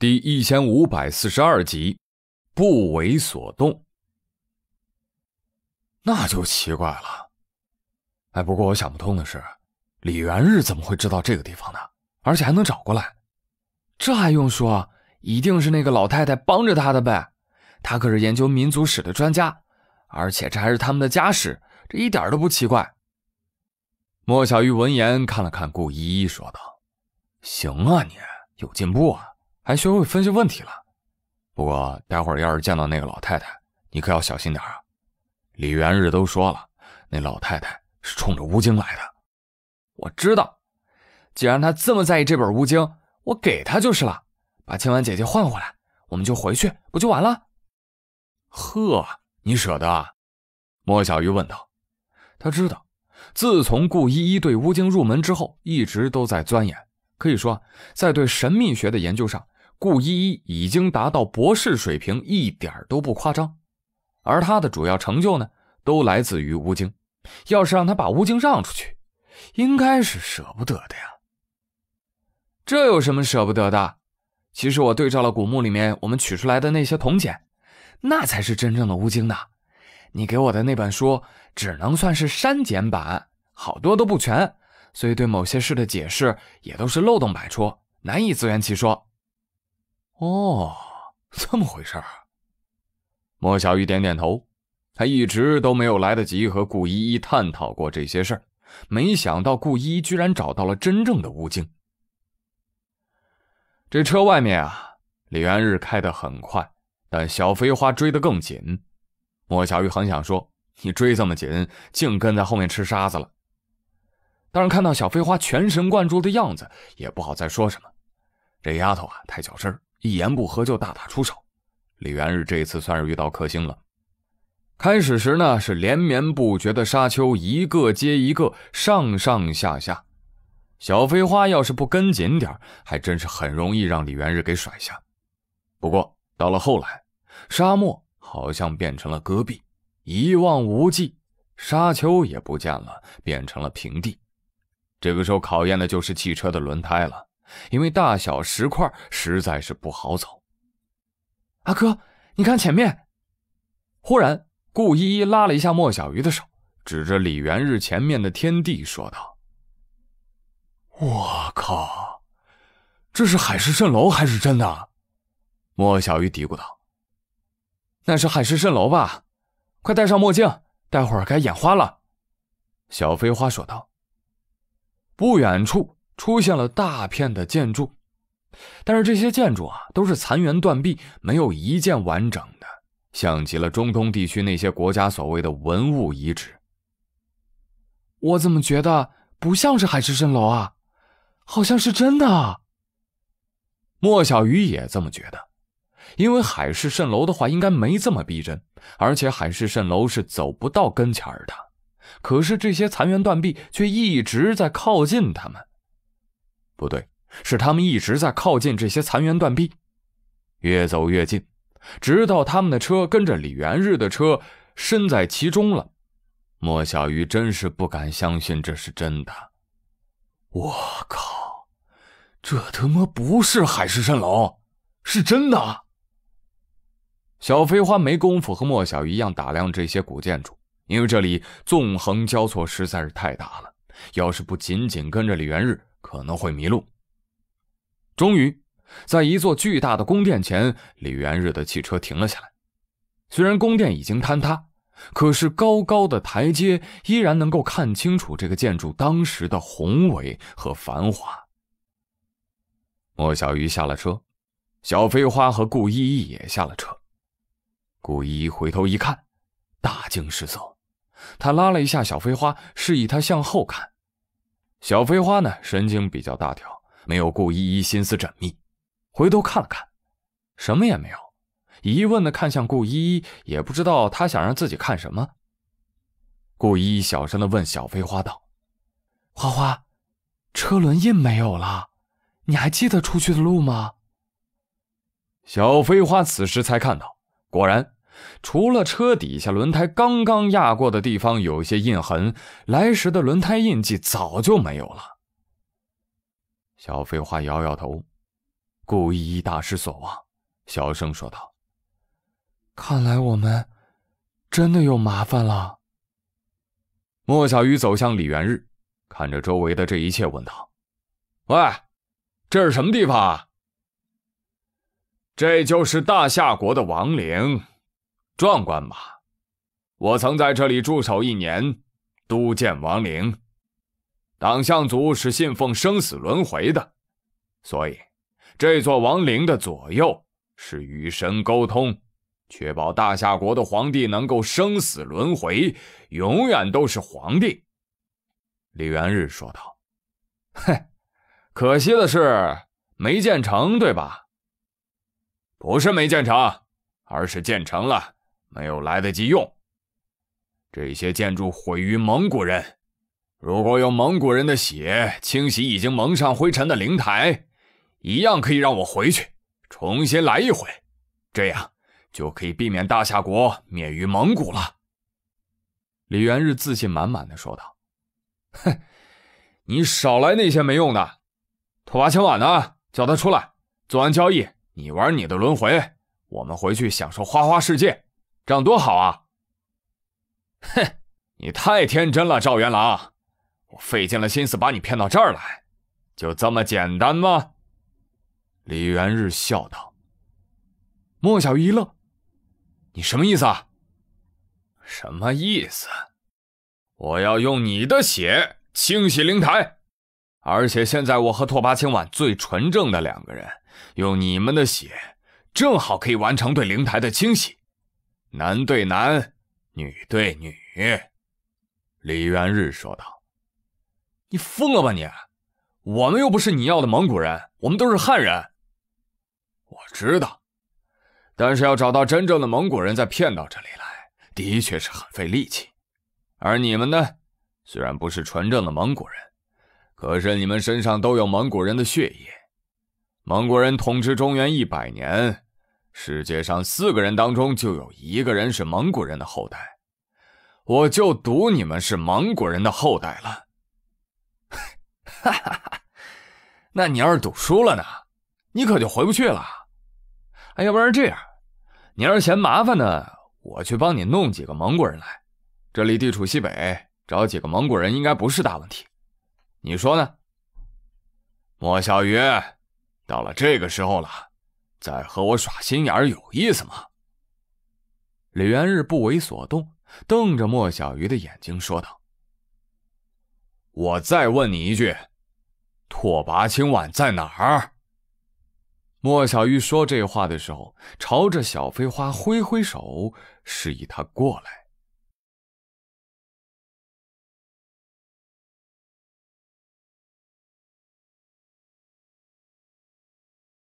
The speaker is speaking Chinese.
第一千五百四十二集，不为所动，那就奇怪了。哎，不过我想不通的是，李元日怎么会知道这个地方呢？而且还能找过来，这还用说？一定是那个老太太帮着他的呗。他可是研究民族史的专家，而且这还是他们的家史，这一点都不奇怪。莫小鱼闻言看了看顾依依，说道：“行啊，你有进步啊。”还学会分析问题了，不过待会儿要是见到那个老太太，你可要小心点啊！李元日都说了，那老太太是冲着《乌京来的。我知道，既然他这么在意这本《乌京，我给他就是了，把清婉姐姐换回来，我们就回去，不就完了？呵，你舍得？啊？莫小鱼问道。他知道，自从顾一一对《乌京入门之后，一直都在钻研，可以说在对神秘学的研究上。顾依依已经达到博士水平，一点都不夸张。而他的主要成就呢，都来自于《吴京。要是让他把《吴京让出去，应该是舍不得的呀。这有什么舍不得的？其实我对照了古墓里面我们取出来的那些铜钱，那才是真正的《吴京呢。你给我的那本书，只能算是删减版，好多都不全，所以对某些事的解释也都是漏洞百出，难以自圆其说。哦，这么回事儿。莫小鱼点点头，他一直都没有来得及和顾依依探讨过这些事儿，没想到顾依依居然找到了真正的吴京。这车外面啊，李元日开的很快，但小飞花追得更紧。莫小鱼很想说：“你追这么紧，净跟在后面吃沙子了。”但是看到小飞花全神贯注的样子，也不好再说什么。这丫头啊，太较真儿。一言不合就大打出手，李元日这次算是遇到克星了。开始时呢，是连绵不绝的沙丘，一个接一个，上上下下。小飞花要是不跟紧点还真是很容易让李元日给甩下。不过到了后来，沙漠好像变成了戈壁，一望无际，沙丘也不见了，变成了平地。这个时候考验的就是汽车的轮胎了。因为大小石块实在是不好走。阿哥，你看前面！忽然，顾依依拉了一下莫小鱼的手，指着李元日前面的天地说道：“我靠，这是海市蜃楼还是真的？”莫小鱼嘀咕道：“那是海市蜃楼吧？快戴上墨镜，待会儿该眼花了。”小飞花说道。不远处。出现了大片的建筑，但是这些建筑啊都是残垣断壁，没有一件完整的，像极了中东地区那些国家所谓的文物遗址。我怎么觉得不像是海市蜃楼啊？好像是真的。莫小鱼也这么觉得，因为海市蜃楼的话应该没这么逼真，而且海市蜃楼是走不到跟前儿的，可是这些残垣断壁却一直在靠近他们。不对，是他们一直在靠近这些残垣断壁，越走越近，直到他们的车跟着李元日的车身在其中了。莫小鱼真是不敢相信这是真的！我靠，这他妈不是海市蜃楼，是真的！小飞花没工夫和莫小鱼一样打量这些古建筑，因为这里纵横交错，实在是太大了。要是不紧紧跟着李元日，可能会迷路。终于，在一座巨大的宫殿前，李元日的汽车停了下来。虽然宫殿已经坍塌，可是高高的台阶依然能够看清楚这个建筑当时的宏伟和繁华。莫小鱼下了车，小飞花和顾依依也下了车。顾依依回头一看，大惊失色，他拉了一下小飞花，示意他向后看。小飞花呢，神经比较大条，没有顾依依心思缜密，回头看了看，什么也没有，疑问的看向顾依依，也不知道他想让自己看什么。顾依依小声的问小飞花道：“花花，车轮印没有了，你还记得出去的路吗？”小飞花此时才看到，果然。除了车底下轮胎刚刚压过的地方有些印痕，来时的轮胎印记早就没有了。小飞花摇摇头，顾依依大失所望，小声说道：“看来我们真的有麻烦了。”莫小鱼走向李元日，看着周围的这一切，问道：“喂，这是什么地方？”“这就是大夏国的王陵。”壮观吧！我曾在这里驻守一年，督建王陵。党项族是信奉生死轮回的，所以这座王陵的左右是与神沟通，确保大夏国的皇帝能够生死轮回，永远都是皇帝。”李元日说道。“哼，可惜的是没建成，对吧？不是没建成，而是建成了。”没有来得及用，这些建筑毁于蒙古人。如果有蒙古人的血清洗已经蒙上灰尘的灵台，一样可以让我回去重新来一回，这样就可以避免大夏国灭于蒙古了。”李元日自信满满的说道。“哼，你少来那些没用的。拓跋千晚呢？叫他出来，做完交易，你玩你的轮回，我们回去享受花花世界。”这样多好啊！哼，你太天真了，赵元朗。我费尽了心思把你骗到这儿来，就这么简单吗？李元日笑道。莫小鱼一愣：“你什么意思啊？”“什么意思？我要用你的血清洗灵台，而且现在我和拓跋青婉最纯正的两个人，用你们的血正好可以完成对灵台的清洗。”男对男，女对女，李元日说道：“你疯了吧你？我们又不是你要的蒙古人，我们都是汉人。我知道，但是要找到真正的蒙古人再骗到这里来，的确是很费力气。而你们呢，虽然不是纯正的蒙古人，可是你们身上都有蒙古人的血液。蒙古人统治中原一百年。”世界上四个人当中就有一个人是蒙古人的后代，我就赌你们是蒙古人的后代了。哈哈哈，那你要是赌输了呢？你可就回不去了。哎，要不然这样，你要是嫌麻烦呢，我去帮你弄几个蒙古人来。这里地处西北，找几个蒙古人应该不是大问题。你说呢？莫小鱼，到了这个时候了。在和我耍心眼有意思吗？李元日不为所动，瞪着莫小鱼的眼睛说道：“我再问你一句，拓跋青婉在哪儿？”莫小鱼说这话的时候，朝着小飞花挥挥手，示意他过来。